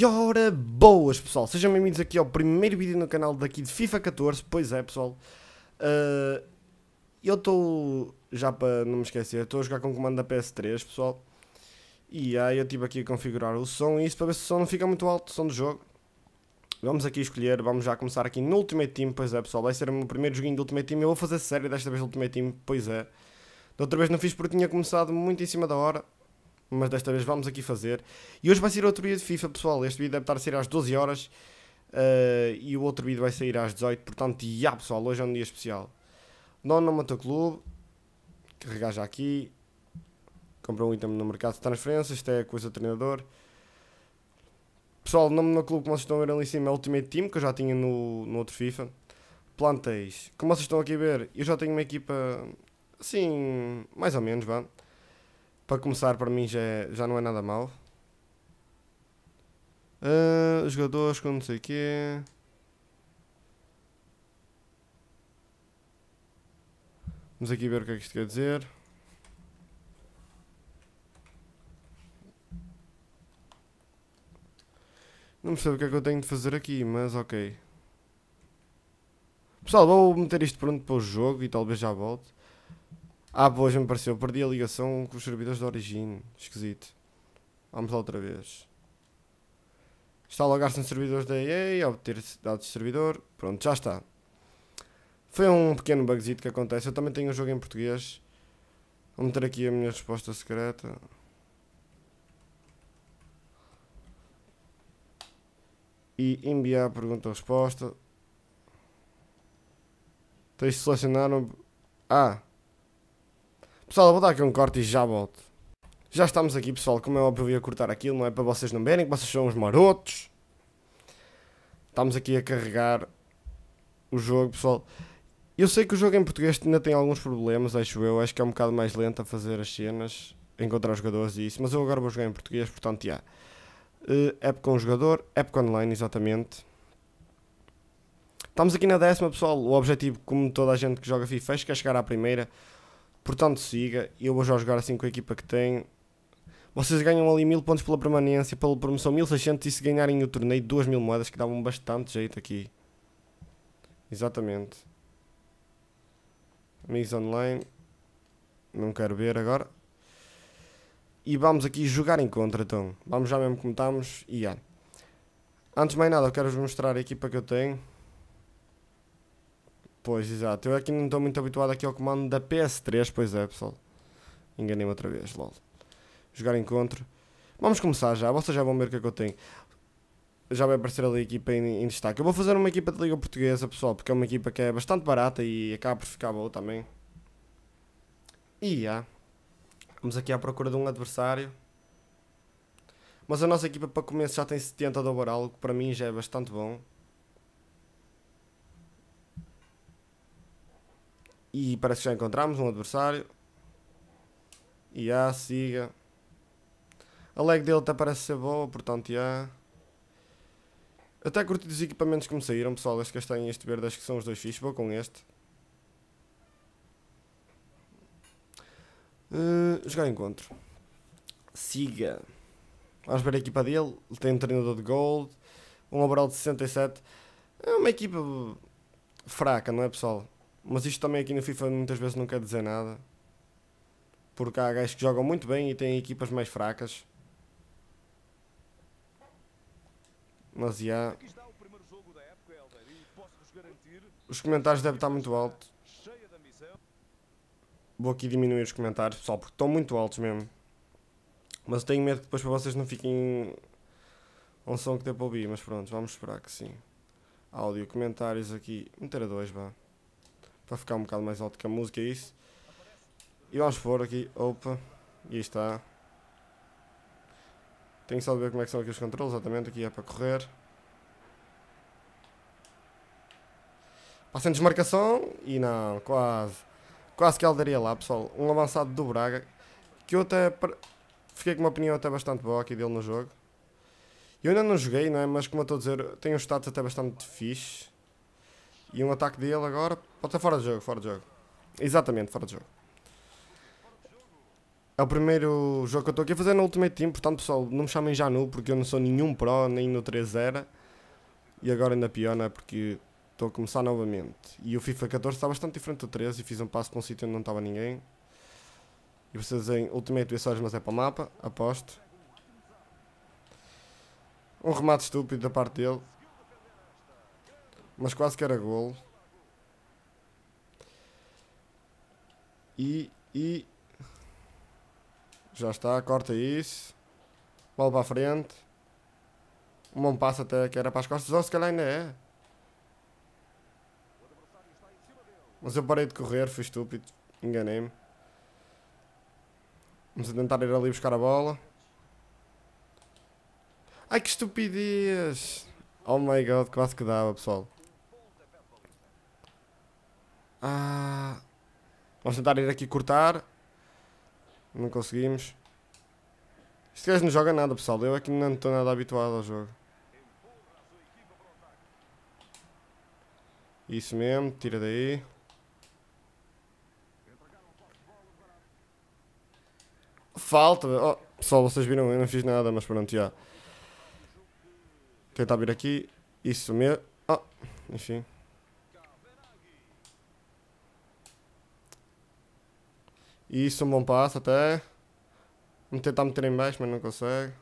E ora boas pessoal, sejam bem-vindos aqui ao primeiro vídeo no canal daqui de FIFA 14, pois é pessoal. Uh, eu estou, já para não me esquecer, estou a jogar com o comando da PS3 pessoal. E aí eu estive aqui a configurar o som e isso para ver se o som não fica muito alto, o som do jogo. Vamos aqui escolher, vamos já começar aqui no Ultimate Team, pois é pessoal, vai ser o meu primeiro joguinho do Ultimate Team, eu vou fazer série desta vez do Ultimate Team, pois é. Da outra vez não fiz porque tinha começado muito em cima da hora mas desta vez vamos aqui fazer. E hoje vai ser outro vídeo de FIFA, pessoal. Este vídeo deve estar a sair às 12 horas uh, e o outro vídeo vai sair às 18. Portanto, já pessoal, hoje é um dia especial. Nono Mata Clube, carregar já aqui. Comprou um item no mercado de transferências, isto é coisa do treinador. Pessoal, o nome do clube, como vocês estão a ver ali em cima, é Ultimate Team, que eu já tinha no, no outro FIFA. Plantéis. Como vocês estão aqui a ver, eu já tenho uma equipa, assim, mais ou menos, vá. Para começar, para mim já, é, já não é nada mal. Uh, jogadores com não sei o quê. Vamos aqui ver o que é que isto quer dizer. Não percebo o que é que eu tenho de fazer aqui, mas ok. Pessoal, vou meter isto pronto para o jogo e talvez já volte. Ah, pois me pareceu. Perdi a ligação com os servidores de origem. Esquisito. Vamos lá outra vez. Instalar-se nos servidores da EA, obter dados de servidor. Pronto, já está. Foi um pequeno bugzito que acontece. Eu também tenho um jogo em português. Vou meter aqui a minha resposta secreta. E enviar a pergunta-resposta. Tens de selecionar um... Ah! Pessoal, vou dar aqui um corte e já volto. Já estamos aqui, pessoal. Como é óbvio, eu ia cortar aquilo, não é para vocês não verem que vocês são uns marotos. Estamos aqui a carregar o jogo, pessoal. Eu sei que o jogo em português ainda tem alguns problemas, acho eu. Acho que é um bocado mais lento a fazer as cenas, encontrar os jogadores e isso. Mas eu agora vou jogar em português, portanto, já. Uh, app com o jogador, app com online, exatamente. Estamos aqui na décima, pessoal. O objetivo, como toda a gente que joga FIFA, é chegar à primeira. Portanto, siga. Eu vou já jogar assim com a equipa que tenho. Vocês ganham ali 1000 pontos pela permanência, pela promoção 1600 e se ganharem o torneio 2000 moedas que davam bastante jeito aqui. Exatamente. Amigos online. Não quero ver agora. E vamos aqui jogar em contra então. Vamos já mesmo como estamos e yeah. Antes de mais nada eu quero vos mostrar a equipa que eu tenho. Pois, exato. Eu aqui é não estou muito habituado aqui ao comando da PS3, pois é, pessoal. Enganei-me outra vez, lol. Jogar encontro. Vamos começar já, vocês já vão ver o que é que eu tenho. Já vai aparecer ali a equipa em, em destaque. Eu vou fazer uma equipa da Liga Portuguesa, pessoal, porque é uma equipa que é bastante barata e acaba por ficar boa também. E já. Vamos aqui à procura de um adversário. Mas a nossa equipa para começo já tem 70 de overall, o que para mim já é bastante bom. E parece que já encontramos um adversário. E a siga. A leg dele até parece ser boa, portanto, já. Até curti dos equipamentos que me saíram, pessoal. Este castanho e este verde, acho que são os dois fixos. Vou com este. Uh, jogar encontro. Siga. Vamos ver a equipa dele. Ele tem um treinador de gold. Um overall de 67. É uma equipa fraca, não é, pessoal? Mas isto também aqui no FIFA muitas vezes não quer dizer nada. Porque há gajos que jogam muito bem e têm equipas mais fracas. Mas já. Os comentários devem estar muito altos. Vou aqui diminuir os comentários, pessoal, porque estão muito altos mesmo. Mas tenho medo que depois para vocês não fiquem um som que dê para ouvir, mas pronto, vamos esperar que sim. Áudio, comentários aqui, meter a dois, vá para ficar um bocado mais alto que a música é isso. E vamos pôr aqui, opa, e aí está. Tenho só de ver como é que são aqui os controles, exatamente, aqui é para correr. Passando desmarcação, e não, quase. Quase que ele daria lá, pessoal. Um avançado do Braga, que eu até fiquei com uma opinião até bastante boa aqui dele no jogo. Eu ainda não joguei, não é? Mas como eu estou a dizer, tem um status até bastante fixe. E um ataque dele agora. Pode ser fora de jogo, fora de jogo. Exatamente, fora de jogo. É o primeiro jogo que eu estou aqui a fazer no Ultimate Team, portanto pessoal, não me chamem já nu porque eu não sou nenhum pro, nem no 3 0 E agora ainda pior, não é? Porque estou a começar novamente. E o FIFA 14 está bastante diferente do 13 e fiz um passo para um sítio onde não estava ninguém. E vocês em Ultimate Vessores, mas é para o mapa, aposto. Um remate estúpido da parte dele mas quase que era golo. E, e... Já está, corta isso. Bola para a frente. Um bom passo até que era para as costas, ou se calhar ainda é. Mas eu parei de correr, fui estúpido, enganei-me. Vamos a tentar ir ali buscar a bola. Ai que estupidez! Oh my god, quase que dava pessoal. Ah, vamos tentar ir aqui cortar. Não conseguimos. Este gajo não joga nada, pessoal. Eu aqui é não estou nada habituado ao jogo. Isso mesmo, tira daí. Falta. Oh, pessoal, vocês viram, eu não fiz nada, mas pronto, já. Tentar vir aqui. Isso mesmo. Oh, enfim. isso é um bom passo até. Vou tentar tá meter em baixo, mas não consegue.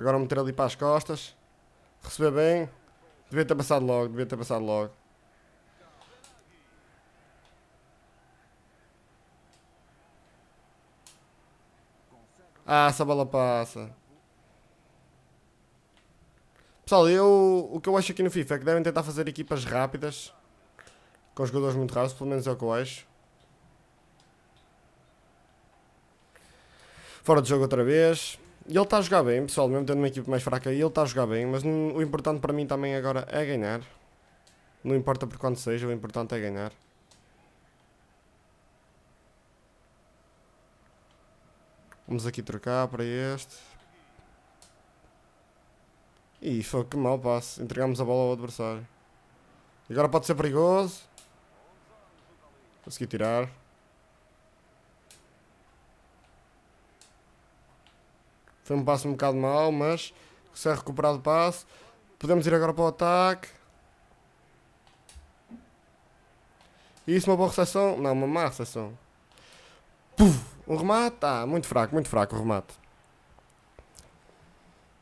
Agora meter ali para as costas. Receber bem. Devia ter passado logo, devia ter passado logo. Ah, essa bola passa. Pessoal, eu, o que eu acho aqui no FIFA é que devem tentar fazer equipas rápidas. Com jogadores muito rápidos pelo menos é o que eu acho. Fora de jogo outra vez. E ele está a jogar bem, pessoal, mesmo tendo uma equipe mais fraca, ele está a jogar bem, mas o importante para mim também agora é ganhar. Não importa por quanto seja, o importante é ganhar. Vamos aqui trocar para este. Ih, foi que mau passe. Entregamos a bola ao adversário. Agora pode ser perigoso. Consegui tirar. Foi um passo um bocado mau, mas se é recuperado o passo. Podemos ir agora para o ataque. Isso, uma boa recepção. Não, uma má recepção. Puf, um remate. Ah, muito fraco, muito fraco o remate.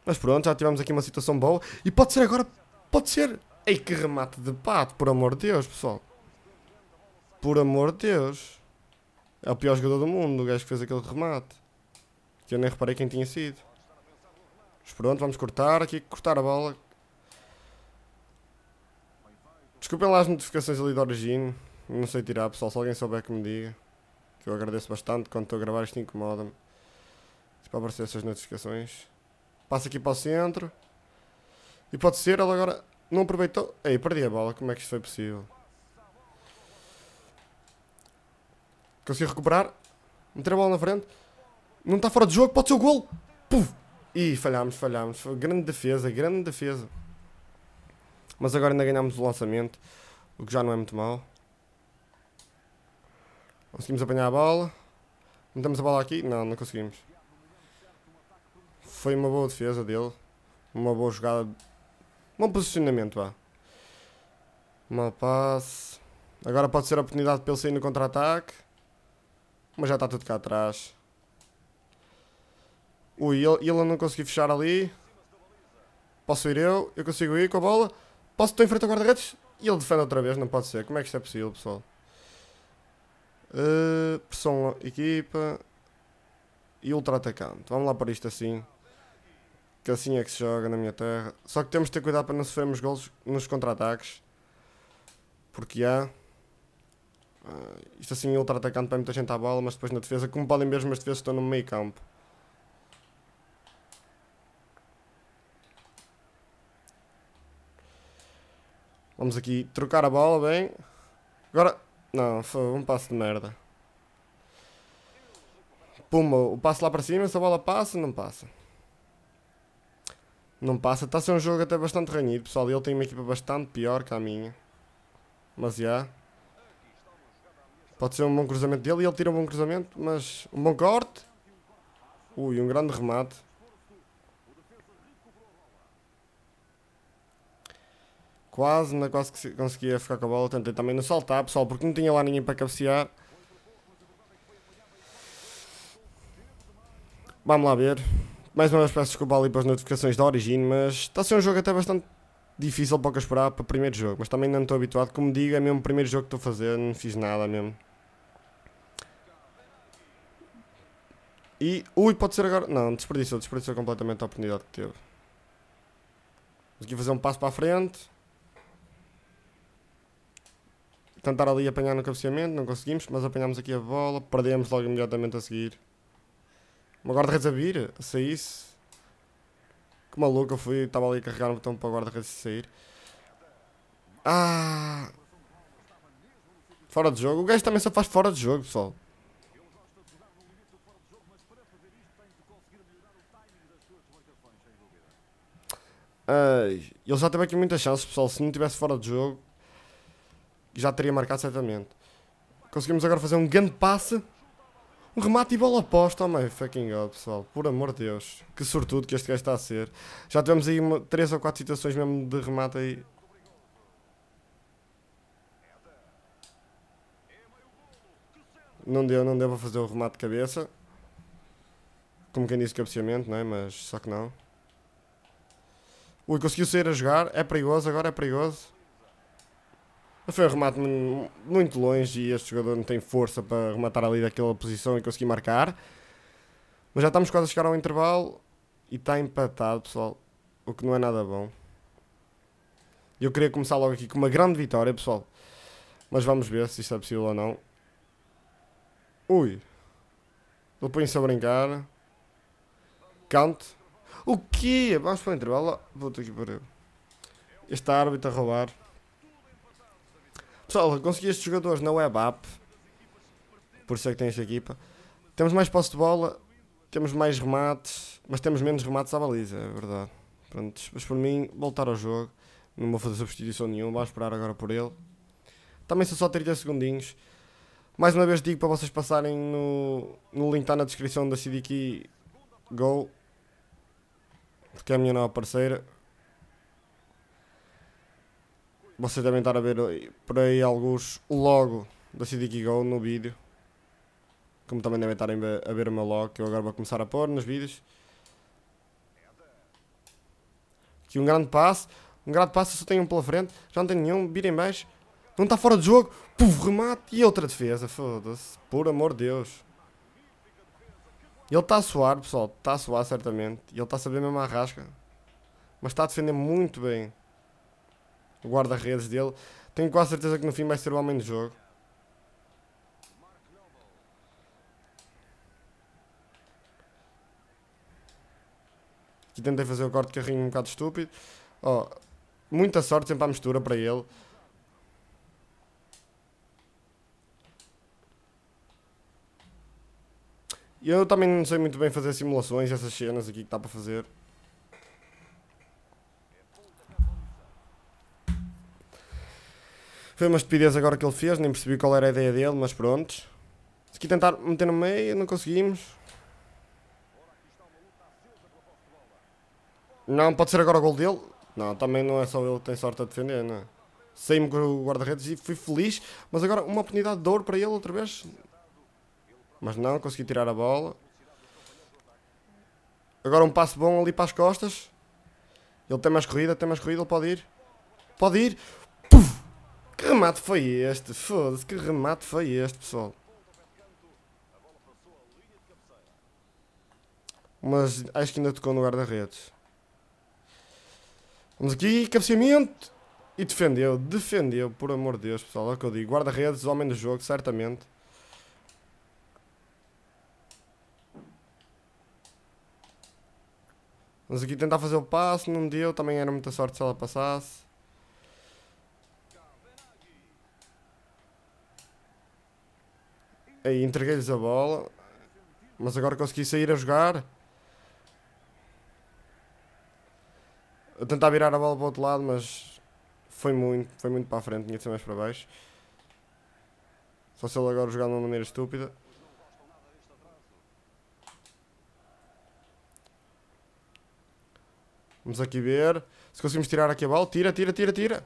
Mas pronto, já tivemos aqui uma situação boa. E pode ser agora. Pode ser. Ei, que remate de pato, por amor de Deus, pessoal. Por amor de Deus. É o pior jogador do mundo, o gajo que fez aquele remate que eu nem reparei quem tinha sido. Mas pronto, vamos cortar aqui, cortar a bola. Desculpem lá as notificações ali da origem. Não sei tirar, pessoal. Se alguém souber que me diga. Que eu agradeço bastante. Quando estou a gravar isto incomoda-me. Para aparecer essas notificações. Passa aqui para o centro. E pode ser, ele agora não aproveitou. Ei, perdi a bola. Como é que isto foi possível? Consegui recuperar. Meter a bola na frente não está fora de jogo, pode ser o golo. Puf! E falhámos, falhámos. Foi grande defesa, grande defesa. Mas agora ainda ganhámos o lançamento, o que já não é muito mal. Conseguimos apanhar a bola. Metemos a bola aqui? Não, não conseguimos. Foi uma boa defesa dele. Uma boa jogada. Bom posicionamento, vá. Mal passe. Agora pode ser a oportunidade para ele sair no contra-ataque. Mas já está tudo cá atrás. Ui, ele, ele não conseguiu fechar ali. Posso ir eu, eu consigo ir com a bola. Posso, estou em frente ao guarda-redes. E ele defende outra vez, não pode ser. Como é que isto é possível, pessoal? Uh, pressão equipa. E ultra-atacante. Vamos lá para isto assim. Que assim é que se joga na minha terra. Só que temos de ter cuidado para não sofrermos gols nos contra-ataques. Porque há... Uh, isto assim ultra-atacante para muita gente à bola, mas depois na defesa, como podem ver, as minhas defesas estão no meio campo. Vamos aqui trocar a bola bem. Agora. Não, foi um passo de merda. Puma, o passo lá para cima, se a bola passa, não passa. Não passa. Está a ser um jogo até bastante ranhido, pessoal. Ele tem uma equipa bastante pior que a minha. Mas já. Pode ser um bom cruzamento dele e ele tira um bom cruzamento, mas um bom corte. Ui, um grande remate. quase, ainda é quase que conseguia ficar com a bola. Tentei também não saltar, pessoal, porque não tinha lá ninguém para cabecear. Vamos lá ver. Mais uma vez peço desculpa ali para as notificações da origem, mas está a ser um jogo até bastante difícil para o que para o primeiro jogo. Mas também não estou habituado, como digo, é mesmo o primeiro jogo que estou a fazer, não fiz nada mesmo. E, ui, pode ser agora... Não, desperdiçou, desperdiçou completamente a oportunidade que teve. Consegui fazer um passo para a frente. tentar ali apanhar no cabeceamento, não conseguimos, mas apanhámos aqui a bola, perdemos logo imediatamente a seguir. Uma guarda-redes a vir, a sair-se. Que maluco, eu fui, estava ali a carregar o botão para a guarda-redes sair. Ah! Fora de jogo. O gajo também só faz fora de jogo, pessoal. Uh, ele já teve aqui muita chance, pessoal. Se não tivesse fora de jogo, já teria marcado certamente. Conseguimos agora fazer um grande passe. Um remate e bola aposta Oh my fucking god, pessoal. Por amor de Deus. Que sortudo que este gajo está a ser. Já tivemos aí 3 ou 4 situações mesmo de remate aí. Não deu, não deu para fazer o remate de cabeça. Como quem disse cabeceamento, é não é? Mas só que não. Ui, conseguiu sair a jogar. É perigoso, agora é perigoso. Foi um remate muito longe e este jogador não tem força para rematar ali daquela posição e conseguir marcar. Mas já estamos quase a chegar ao intervalo e está empatado, pessoal. O que não é nada bom. Eu queria começar logo aqui com uma grande vitória, pessoal. Mas vamos ver se isto é possível ou não. Ui. Ele põe-se a brincar. Canto. O quê? Vamos para o intervalo. vou aqui para Este árbitro a roubar. Pessoal, consegui estes jogadores na web é app. Por isso é que tem esta equipa. Temos mais posse de bola, temos mais remates, mas temos menos remates à baliza, é verdade. Pronto, mas por mim, voltar ao jogo. Não vou fazer substituição nenhuma, vou esperar agora por ele. Também são só 30 segundinhos. Mais uma vez digo para vocês passarem no, no link está na descrição da CDK Go, porque é a minha nova parceira vocês também estar a ver eh, por aí alguns logo da CDK Go no vídeo. Como também devem estar a ver o meu logo, que eu agora vou começar a pôr nos vídeos. Aqui um grande passe. Um grande passe, eu só tenho um pela frente. Já não tenho nenhum. birem mais baixo. Não está fora de jogo. Puf, remate. E outra defesa. Foda-se. Por amor de Deus. Ele está a suar, pessoal. Está a suar, certamente. E ele está a saber mesmo a rasca. Mas está a defender muito bem o guarda-redes dele. Tenho quase certeza que no fim vai ser o homem do jogo. Aqui tentei fazer o corte de carrinho um bocado estúpido. Oh, muita sorte sempre à mistura para ele. Eu também não sei muito bem fazer simulações, essas cenas aqui que está para fazer. Foi uma estupidez agora que ele fez, nem percebi qual era a ideia dele, mas pronto. Se aqui tentar meter no meio, não conseguimos. Não, pode ser agora o gol dele. Não, também não é só ele que tem sorte a defender, não é? Saímos com o guarda-redes e fui feliz, mas agora uma oportunidade de ouro para ele outra vez. Mas não, consegui tirar a bola. Agora um passo bom ali para as costas. Ele tem mais corrida, tem mais corrida, ele pode ir. Pode ir. Que remate foi este? Foda-se, que remate foi este, pessoal? Mas acho que ainda tocou no guarda-redes. Vamos aqui, cabeceamento! E defendeu, defendeu, por amor de Deus, pessoal. É o que eu digo. Guarda-redes, homem do jogo, certamente. Vamos aqui tentar fazer o passo, não deu. Também era muita sorte se ela passasse. Aí entreguei-lhes a bola. Mas agora consegui sair a jogar. A tentar virar a bola para o outro lado, mas foi muito, foi muito para a frente, tinha de ser mais para baixo. Só se ele agora jogar de uma maneira estúpida. Vamos aqui ver. Se conseguimos tirar aqui a bola, tira, tira, tira, tira.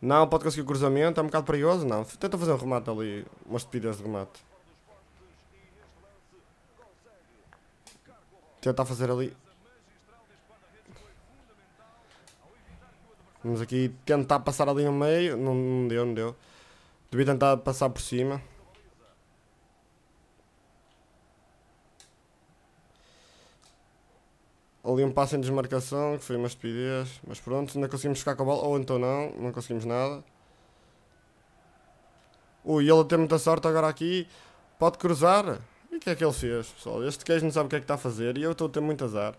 Não, pode conseguir o cruzamento, é um bocado perigoso, não. Tenta fazer um remate ali, umas pedidas de remate. Tenta fazer ali. Vamos aqui tentar passar ali no meio. Não, não deu, não deu. Devia tentar passar por cima. ali um passo em desmarcação, que foi uma estupidez, mas pronto, ainda conseguimos ficar com a bola, ou então não, não conseguimos nada. Ui, ele tem muita sorte agora aqui, pode cruzar. E o que é que ele fez, pessoal? Este queijo não sabe o que é que está a fazer e eu estou a ter muito azar.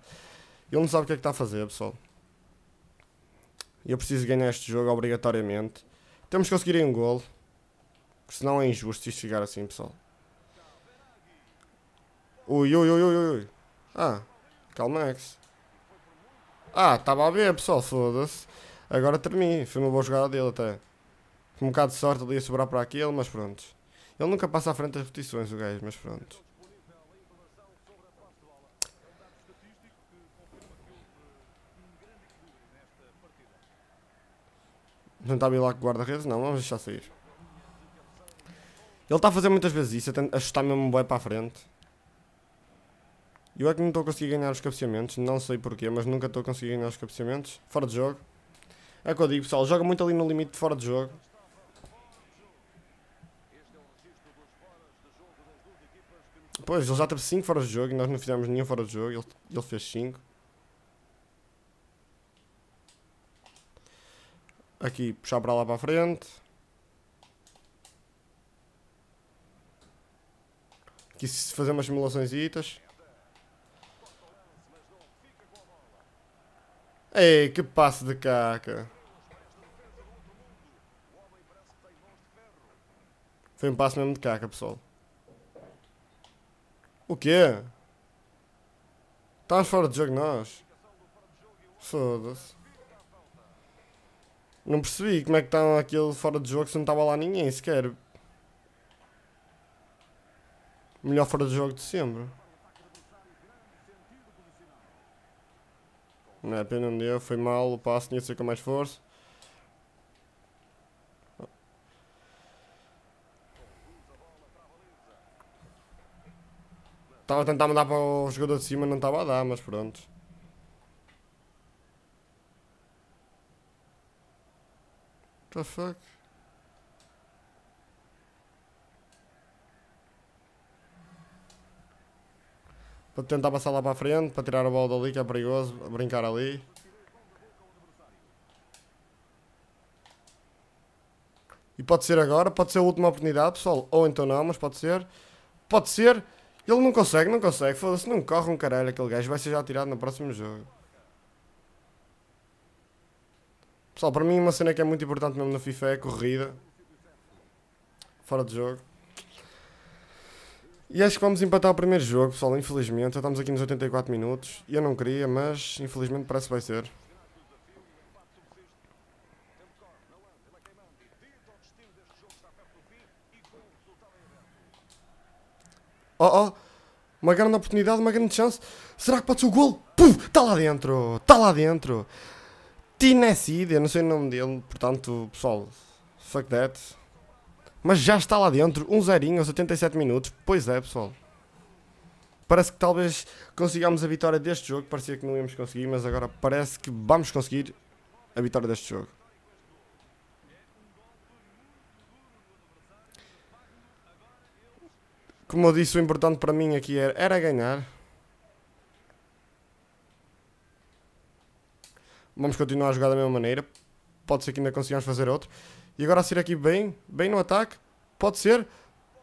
Ele não sabe o que é que está a fazer, pessoal. Eu preciso ganhar este jogo obrigatoriamente. Temos que conseguir um golo. Senão é injusto isto chegar assim, pessoal. Ui, ui, ui, ui, ui. Ah, Calma, Max. Ah, estava a ver, pessoal, foda-se. Agora terminei. Foi uma boa jogada dele até. Com um bocado de sorte ali a sobrar para aquele, mas pronto. Ele nunca passa à frente das repetições, o gajo, mas pronto. Não está a lá com guarda-redes? Não, vamos deixar sair. Ele está a fazer muitas vezes isso, a chutar mesmo bem para a frente. Eu é que não estou a conseguir ganhar os cabeceamentos, não sei porquê, mas nunca estou a conseguir ganhar os cabeceamentos. Fora de jogo. É o que eu digo, pessoal, joga muito ali no limite de fora de jogo. Pois, ele já teve 5 fora de jogo e nós não fizemos nenhum fora de jogo, ele, ele fez 5. Aqui, puxar para lá para a frente. Aqui fazer umas simulações itas. Ei, que passo de caca. Foi um passo mesmo de caca, pessoal. O quê? Estamos fora de jogo nós. Foda-se. Não percebi como é que estão aquele fora de jogo se não estava lá ninguém sequer. Melhor fora de jogo de sempre. Não é, pena não deu, foi mal, o passo tinha de ser com mais força. Estava a tentar mandar para o jogador de cima, não estava a dar, mas pronto. What the fuck? tentar passar lá para a frente, para tirar a bola dali, que é perigoso, brincar ali. E pode ser agora, pode ser a última oportunidade, pessoal. Ou então não, mas pode ser. Pode ser. Ele não consegue, não consegue. Foda-se, não corre um caralho aquele gajo. Vai ser já tirado no próximo jogo. Pessoal, para mim uma cena que é muito importante mesmo na FIFA é a corrida. Fora de jogo. E acho que vamos empatar o primeiro jogo, pessoal, infelizmente. Já estamos aqui nos 84 minutos. e Eu não queria, mas infelizmente parece que vai ser. Oh, oh! Uma grande oportunidade, uma grande chance. Será que pode ser o gol? Puf! Está lá dentro! Está lá dentro! Tinesside, eu não sei o nome dele, portanto, pessoal, fuck that. Mas já está lá dentro, um zerinho aos 87 minutos. Pois é, pessoal. Parece que talvez consigamos a vitória deste jogo. Parecia que não íamos conseguir, mas agora parece que vamos conseguir a vitória deste jogo. Como eu disse, o importante para mim aqui era, era ganhar. Vamos continuar a jogar da mesma maneira. Pode ser que ainda consigamos fazer outro. E agora a sair aqui bem, bem no ataque. Pode ser.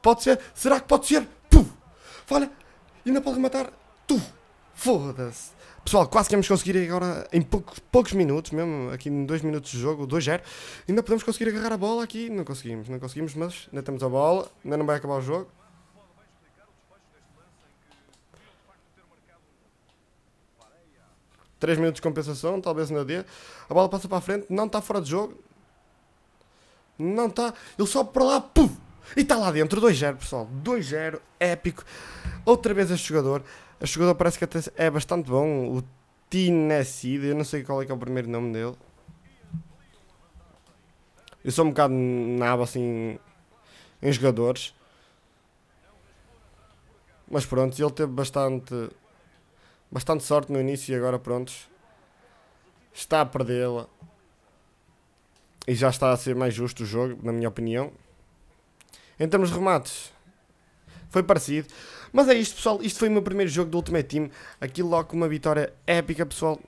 Pode ser. Será que pode ser? Puf! Falha. Ainda pode matar. Tu. Foda-se. Pessoal, quase que vamos conseguir agora, em poucos, poucos minutos, mesmo aqui em 2 minutos de jogo, 2-0, ainda podemos conseguir agarrar a bola aqui. Não conseguimos, não conseguimos, mas ainda temos a bola, ainda não vai acabar o jogo. Três minutos de compensação, talvez ainda dê. A bola passa para a frente, não está fora de jogo, não está. Ele sobe para lá, E está lá dentro, 2-0, pessoal. 2-0, épico. Outra vez este jogador. Este jogador parece que até é bastante bom. O Tinecid, eu não sei qual é que é o primeiro nome dele. Eu sou um bocado nabo assim em jogadores. Mas pronto, ele teve bastante bastante sorte no início e agora prontos. Está a perdê-la. E já está a ser mais justo o jogo, na minha opinião. Em termos de remates, foi parecido. Mas é isto, pessoal. Isto foi o meu primeiro jogo do Ultimate Team. Aqui logo com uma vitória épica, pessoal.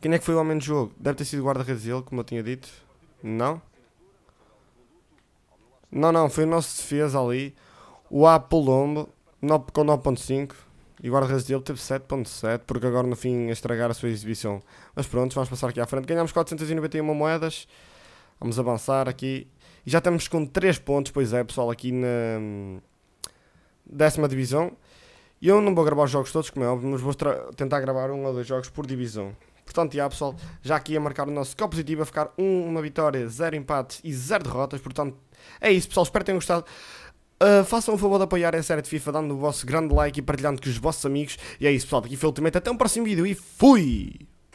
Quem é que foi o homem do jogo? Deve ter sido o guarda-redes dele, como eu tinha dito. Não? Não, não. Foi o nosso defesa ali. O Apolombo, com 9.5. E guarda-redes dele teve 7.7, porque agora no fim a estragar a sua exibição. Mas pronto, vamos passar aqui à frente. Ganhamos 491 moedas. Vamos avançar aqui. E já estamos com 3 pontos, pois é, pessoal, aqui na hum, décima divisão. E eu não vou gravar os jogos todos, como é óbvio, mas vou tentar gravar um ou dois jogos por divisão. Portanto, já pessoal, já aqui a marcar o nosso score positivo, a ficar um, uma vitória, zero empates e zero derrotas. Portanto, é isso pessoal, espero que tenham gostado. Ah, façam o favor de apoiar a série de FIFA dando o vosso grande like e partilhando com os vossos amigos. E é isso, pessoal. Aqui foi o Ultimate. Até um próximo vídeo e fui!